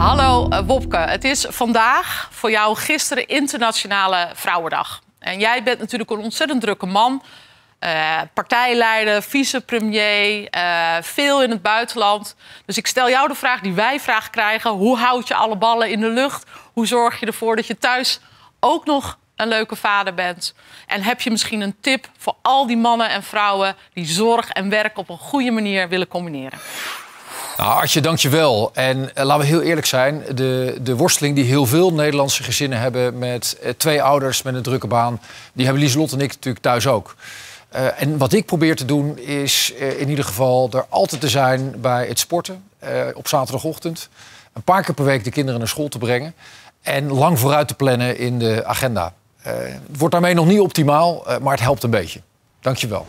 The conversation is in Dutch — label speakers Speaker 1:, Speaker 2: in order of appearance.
Speaker 1: Hallo eh, Wopke, het is vandaag voor jou gisteren Internationale Vrouwendag. En jij bent natuurlijk een ontzettend drukke man. Eh, partijleider, vicepremier, uh, veel in het buitenland. Dus ik stel jou de vraag die wij vraag krijgen. Hoe houd je alle ballen in de lucht? Hoe zorg je ervoor dat je thuis ook nog een leuke vader bent? En heb je misschien een tip voor al die mannen en vrouwen... die zorg en werk op een goede manier willen combineren?
Speaker 2: Nou, Artje, dankjewel. En eh, laten we heel eerlijk zijn, de, de worsteling die heel veel Nederlandse gezinnen hebben met eh, twee ouders met een drukke baan, die hebben Lieselot en ik natuurlijk thuis ook. Eh, en wat ik probeer te doen is in ieder geval er altijd te zijn bij het sporten op zaterdagochtend. Een paar keer per week de kinderen naar school te brengen. En lang vooruit te plannen in de agenda. het wordt daarmee nog niet optimaal, maar het helpt een beetje. Dankjewel.